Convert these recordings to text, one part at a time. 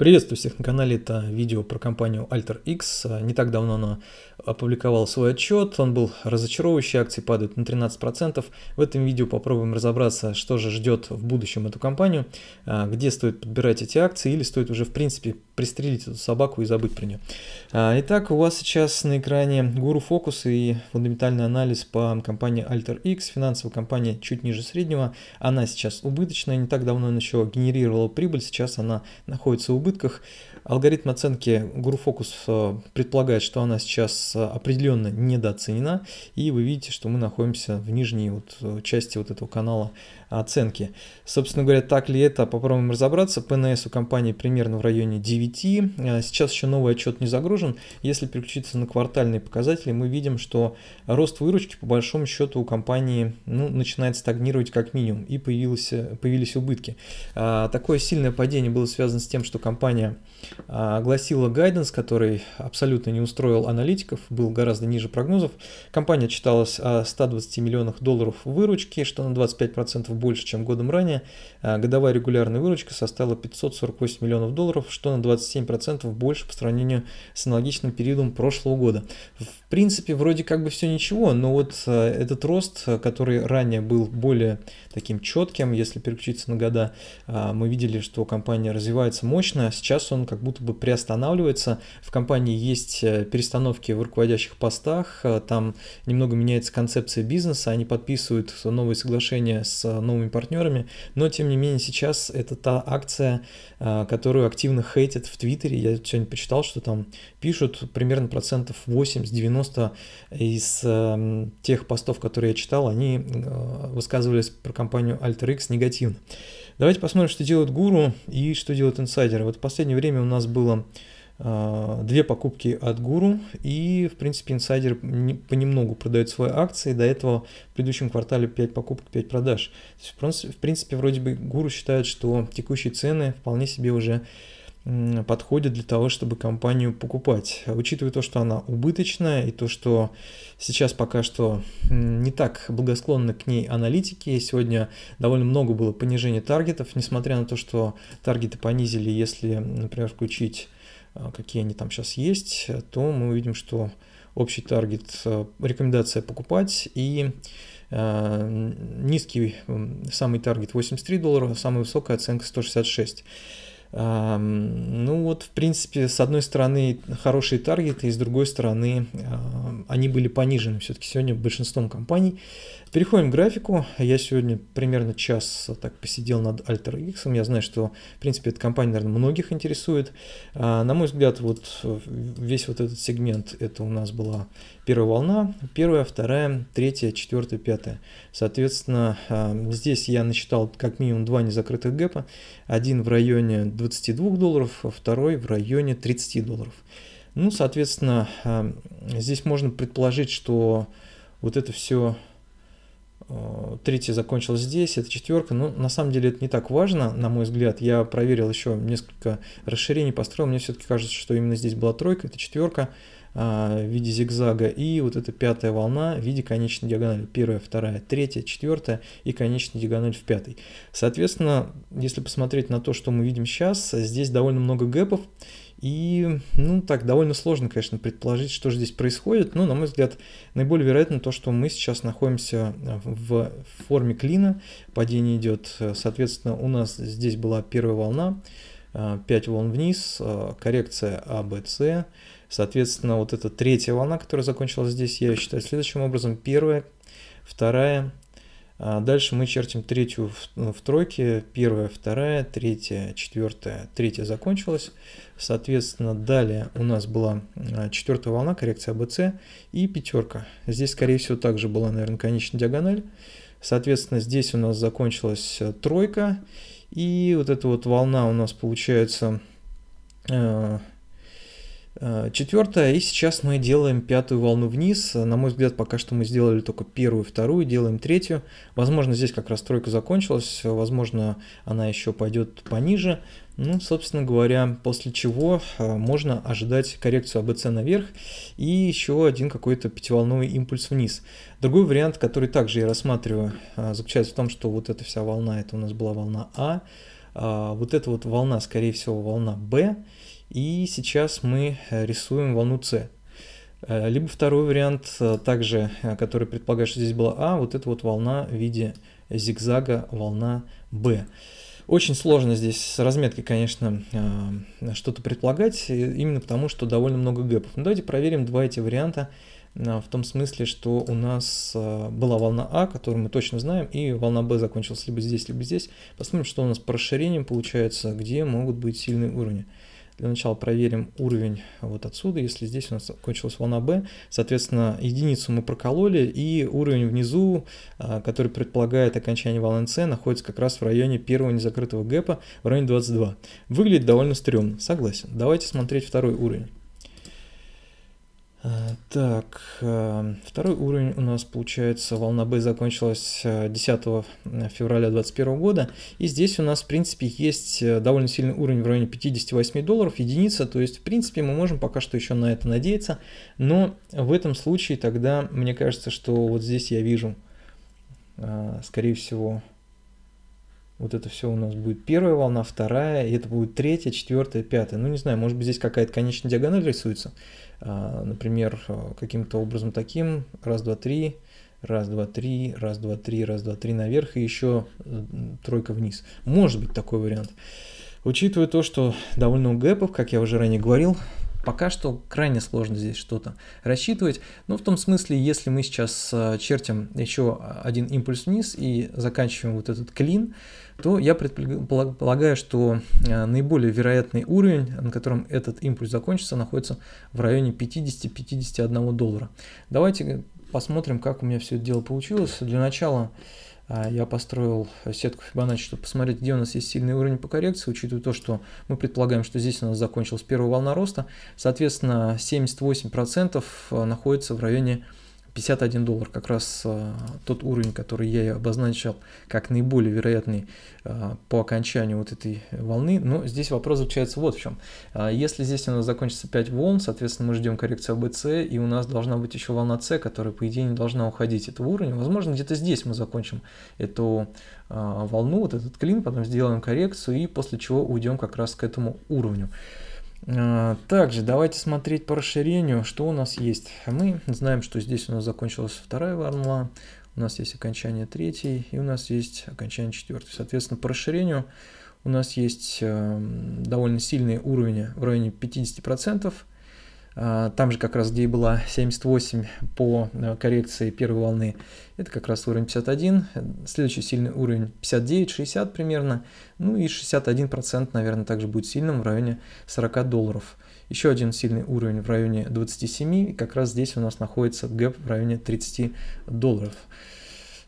Приветствую всех на канале, это видео про компанию Alter X. Не так давно она опубликовала свой отчет, он был разочаровывающий, акции падают на 13%. В этом видео попробуем разобраться, что же ждет в будущем эту компанию, а, где стоит подбирать эти акции или стоит уже в принципе пристрелить эту собаку и забыть про нее. А, итак, у вас сейчас на экране гуру фокус и фундаментальный анализ по компании Alter X, финансовая компания чуть ниже среднего. Она сейчас убыточная, не так давно она еще генерировала прибыль, сейчас она находится убыточной убытках Алгоритм оценки GuruFocus э, предполагает, что она сейчас э, определенно недооценена, и вы видите, что мы находимся в нижней вот э, части вот этого канала оценки. Собственно говоря, так ли это, попробуем разобраться. ПНС у компании примерно в районе 9, сейчас еще новый отчет не загружен. Если переключиться на квартальные показатели, мы видим, что рост выручки по большому счету у компании ну, начинает стагнировать как минимум, и появилось, появились убытки. А, такое сильное падение было связано с тем, что компания компания а, гласила гайденс, который абсолютно не устроил аналитиков, был гораздо ниже прогнозов. Компания читалась о 120 миллионах долларов выручки, что на 25% больше, чем годом ранее. А, годовая регулярная выручка составила 548 миллионов долларов, что на 27% больше по сравнению с аналогичным периодом прошлого года. В принципе, вроде как бы все ничего, но вот а, этот рост, который ранее был более таким четким, если переключиться на года, мы видели, что компания развивается мощно, а сейчас он как как будто бы приостанавливается. В компании есть э, перестановки в руководящих постах, э, там немного меняется концепция бизнеса, они подписывают новые соглашения с э, новыми партнерами, но тем не менее сейчас это та акция, которую активно хейтят в Твиттере. Я сегодня почитал, что там пишут примерно процентов 80-90 из тех постов, которые я читал, они высказывались про компанию AlterX негативно. Давайте посмотрим, что делают гуру и что делают инсайдеры. Вот в последнее время у нас было а, две покупки от гуру, и, в принципе, инсайдер понемногу продает свои акции, до этого в предыдущем квартале 5 покупок, 5 продаж. То есть, в принципе, вроде бы гуру считает, что текущие цены вполне себе уже подходит для того, чтобы компанию покупать. А учитывая то, что она убыточная и то, что сейчас пока что не так благосклонны к ней аналитики, сегодня довольно много было понижения таргетов, несмотря на то, что таргеты понизили, если, например, включить а, какие они там сейчас есть, то мы увидим, что общий таргет, а, рекомендация покупать и низкий самый таргет 83 доллара, самая высокая оценка 166. Ну вот, в принципе, с одной стороны хорошие таргеты, и с другой стороны они были понижены все-таки сегодня большинством компаний. Переходим к графику. Я сегодня примерно час э, так посидел над Alter X. Я знаю, что, в принципе, эта компания, наверное, многих интересует. А, на мой взгляд, вот э, весь вот этот сегмент, это у нас была первая волна, первая, вторая, третья, четвертая, пятая. Соответственно, а, здесь я насчитал как минимум два незакрытых гэпа. Один в районе 22 долларов, а второй в районе 30 долларов. Ну, соответственно, а, здесь можно предположить, что вот это все Э, третья закончилась здесь, это четверка. Но ну, на самом деле это не так важно, на мой взгляд. Я проверил еще несколько расширений, построил. Мне все-таки кажется, что именно здесь была тройка, это четверка э, в виде зигзага, и вот эта пятая волна в виде конечной диагонали. Первая, вторая, третья, четвертая и конечная диагональ в пятой. Соответственно, если посмотреть на то, что мы видим сейчас, здесь довольно много гэпов, и, ну, так, довольно сложно, конечно, предположить, что же здесь происходит, но, на мой взгляд, наиболее вероятно то, что мы сейчас находимся э, в форме клина, падение идет, э, соответственно, у нас здесь была первая волна, 5 э, волн вниз, коррекция ABC, а, соответственно, вот эта третья волна, которая закончилась здесь, я ее считаю следующим образом, первая, вторая, а, дальше мы чертим третью в, ну, в тройке, первая, вторая, третья, четвертая, третья закончилась. Соответственно, далее у нас была а, четвертая волна, коррекция АБЦ и пятерка. Здесь, скорее всего, также была, наверное, конечная диагональ. Соответственно, здесь у нас закончилась э, тройка. И вот эта вот волна у нас получается... Э, Э, Четвертое, и сейчас мы делаем пятую волну вниз. На мой взгляд, пока что мы сделали только первую, вторую, делаем третью. Возможно, здесь как раз тройка закончилась, возможно, она еще пойдет пониже. Ну, собственно говоря, после чего э, можно ожидать коррекцию АБЦ наверх и еще один какой-то пятиволновый импульс вниз. Другой вариант, который также я рассматриваю, э, заключается в том, что вот эта вся волна, это у нас была волна А, вот эта вот волна, скорее всего, волна Б, и сейчас мы э, рисуем волну С. Э, либо второй вариант, э, также, который предполагает, что здесь была А, вот эта вот волна в виде зигзага, волна Б. Очень сложно здесь с разметкой, конечно, что-то предполагать, именно потому что довольно много гэпов. Но давайте проверим два эти варианта в том смысле, что у нас была волна А, которую мы точно знаем, и волна Б закончилась либо здесь, либо здесь. Посмотрим, что у нас по расширениям получается, где могут быть сильные уровни. Для начала проверим уровень вот отсюда. Если здесь у нас кончилась волна B, соответственно, единицу мы прокололи, и уровень внизу, а, который предполагает окончание волны C, находится как раз в районе первого незакрытого гэпа, в районе 22. Выглядит довольно стрёмно, согласен. Давайте смотреть второй уровень. Так, э, второй уровень у нас получается, волна Б закончилась 10 э, э, февраля 2021 года. И здесь у нас, в принципе, есть довольно сильный уровень в районе 58 долларов, единица. То есть, в принципе, мы можем пока что еще на это надеяться. Но в этом случае тогда, мне кажется, что вот здесь я вижу, скорее всего, вот это все у нас будет первая волна, вторая, и это будет третья, четвертая, пятая. Ну, не знаю, может быть, здесь какая-то конечная диагональ рисуется. А, например, э, каким-то образом таким. Раз, два, три. Раз, два, три. Раз, два, три. Раз, два, три наверх. И еще э, тройка вниз. Может быть такой вариант. Учитывая то, что довольно у гэпов, как я уже ранее говорил, Пока что крайне сложно здесь что-то рассчитывать. Но ну, в том смысле, если мы сейчас э, чертим еще один импульс вниз и заканчиваем вот этот клин, то я предполагаю, что э, наиболее вероятный уровень, на котором этот импульс закончится, находится в районе 50-51 доллара. Давайте э, посмотрим, как у меня все это дело получилось. Для начала а, я построил сетку Fibonacci, чтобы посмотреть, где у нас есть сильный уровень по коррекции, учитывая то, что мы предполагаем, что здесь у нас закончилась первая волна роста. Соответственно, 78% э, находится в районе 51 доллар как раз а, тот уровень, который я и обозначил как наиболее вероятный а, по окончанию вот этой волны. Но здесь вопрос заключается вот в чем. А, если здесь у нас закончится 5 волн, соответственно, мы ждем коррекцию а БЦ, и у нас должна быть еще волна С, которая, по идее, не должна уходить этого уровня. Возможно, где-то здесь мы закончим эту а, волну, вот этот клин, потом сделаем коррекцию, и после чего уйдем как раз к этому уровню. А, также давайте смотреть по расширению, что у нас есть. Мы знаем, что здесь у нас закончилась вторая волна, у нас есть окончание третьей и у нас есть окончание четвертой. Соответственно, по расширению у нас есть эм, довольно сильные уровни в районе 50%. А, там же как раз, где и была 78 по э, коррекции первой волны, это как раз уровень 51. Следующий сильный уровень 59-60 примерно. Ну и 61%, наверное, также будет сильным в районе 40 долларов. Еще один сильный уровень в районе 27, и как раз здесь у нас находится гэп в районе 30 долларов.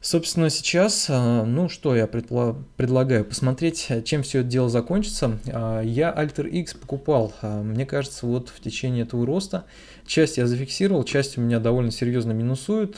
Собственно, сейчас, а, ну что я предла- предлагаю, посмотреть, а, чем все это дело закончится. А, я Alter X покупал, мне кажется, вот в течение этого роста. Часть я зафиксировал, часть у меня довольно серьезно минусует.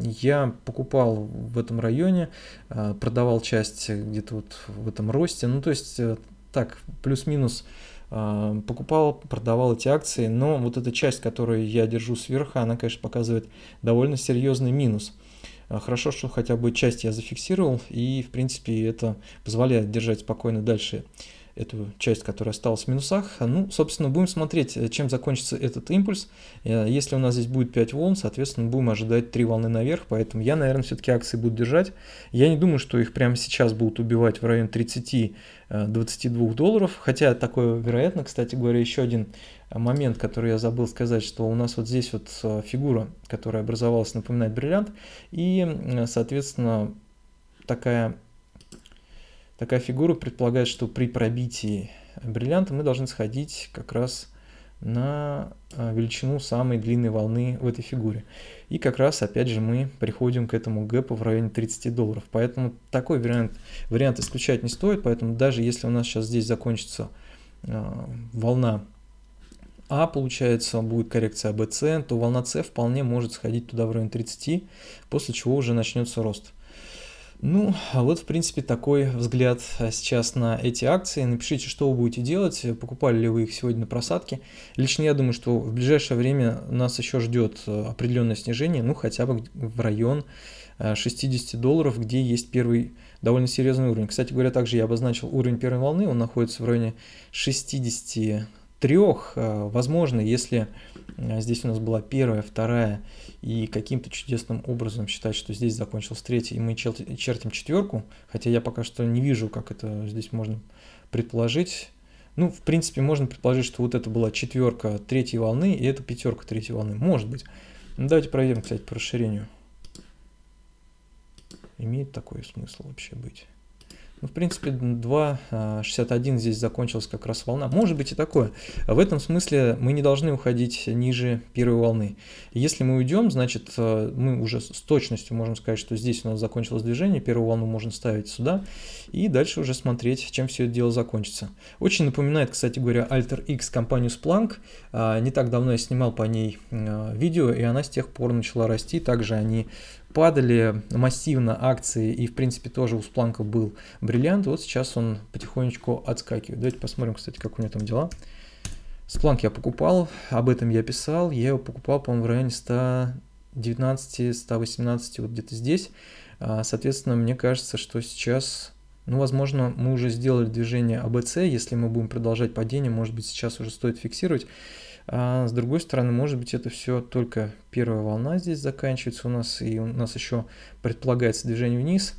Я покупал в этом районе, продавал часть где-то вот в этом росте. Ну то есть э, так, плюс-минус покупал, продавал эти акции, но вот эта часть, которую я держу сверху, она, конечно, показывает довольно серьезный минус – Э, хорошо, что хотя бы часть я зафиксировал, и, в принципе, это позволяет держать спокойно дальше эту часть, которая осталась в минусах. Ну, собственно, будем смотреть, э, чем закончится этот импульс. Э, если у нас здесь будет 5 волн, соответственно, будем ожидать 3 волны наверх, поэтому я, наверное, все-таки акции буду держать. Я не думаю, что их прямо сейчас будут убивать в район 30-22 э, долларов, хотя такое вероятно. Кстати говоря, еще один момент, который я забыл сказать, что у нас вот здесь вот фигура, которая образовалась, напоминает бриллиант, и, соответственно, такая Такая фигура предполагает, что при пробитии бриллианта мы должны сходить как раз на а, величину самой длинной волны в этой фигуре. И как раз, опять же, мы приходим к этому гэпу в районе 30 долларов. Поэтому такой вариант, вариант исключать не стоит. Поэтому даже если у нас сейчас здесь закончится э, волна А, получается, будет коррекция АБЦ, то волна С вполне может сходить туда в районе 30, после чего уже начнется рост. Ну, а вот, в принципе, такой взгляд а, сейчас на эти акции. Напишите, что вы будете делать, покупали ли вы их сегодня на просадке. Лично я думаю, что в ближайшее время нас еще ждет а, определенное снижение, ну, хотя бы в район 60 долларов, где есть первый довольно серьезный уровень. Кстати говоря, также я обозначил уровень первой волны, он находится в районе 60 трех, э, возможно, если э, здесь у нас была первая, вторая, и каким-то чудесным образом считать, что здесь закончилась третья, и мы чертим четверку, хотя я пока что не вижу, как это здесь можно предположить. Ну, в принципе, можно предположить, что вот это была четверка третьей волны, и это пятерка третьей волны. Может быть. Ну, давайте проверим, кстати, по расширению. Имеет такой смысл вообще быть? Ну, в принципе, 2.61 а, здесь закончилась как раз волна. Может быть и такое. В этом смысле мы не должны уходить ниже первой волны. Если мы уйдем, значит, а, мы уже с точностью можем сказать, что здесь у нас закончилось движение, первую волну можно ставить сюда, и дальше уже смотреть, чем все это дело закончится. Очень напоминает, кстати говоря, Alter X компанию Splunk. А, не так давно я снимал по ней видео, и она с тех пор начала расти. Также они падали массивно акции, и в принципе тоже у Спланка был бриллиант, вот сейчас он потихонечку отскакивает. Давайте посмотрим, кстати, как у него там дела. Спланк я покупал, об этом я писал, я его покупал, по-моему, в районе 119, 118, вот где-то здесь. А, соответственно, мне кажется, что сейчас... Ну, возможно, мы уже сделали движение АБЦ, если мы будем продолжать падение, может быть, сейчас уже стоит фиксировать. А с другой стороны, может быть, это все только первая волна здесь заканчивается у нас, и у нас еще предполагается движение вниз,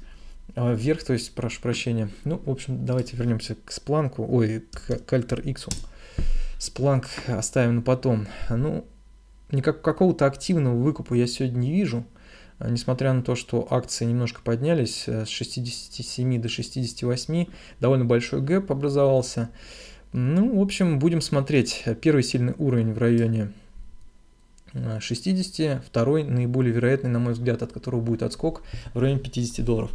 а, вверх, то есть, прошу прощения. Ну, в общем, давайте вернемся к спланку, ой, к, к Альтер Иксу. Спланк оставим на потом. Ну, никак, какого-то активного выкупа я сегодня не вижу. А, несмотря на то, что акции немножко поднялись э, с 67 до 68, довольно большой гэп образовался. Ну, в общем, будем смотреть. Первый сильный уровень в районе 60, э, второй наиболее вероятный, на мой взгляд, от которого будет отскок в районе 50 долларов.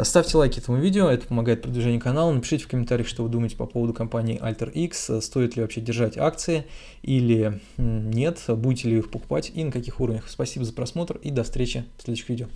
Ставьте лайки этому видео, это помогает продвижению канала. Напишите в комментариях, что вы думаете по поводу компании Alter X, э, стоит ли вообще держать акции или нет, будете ли их покупать и на каких уровнях. Спасибо за просмотр и до встречи в следующих видео.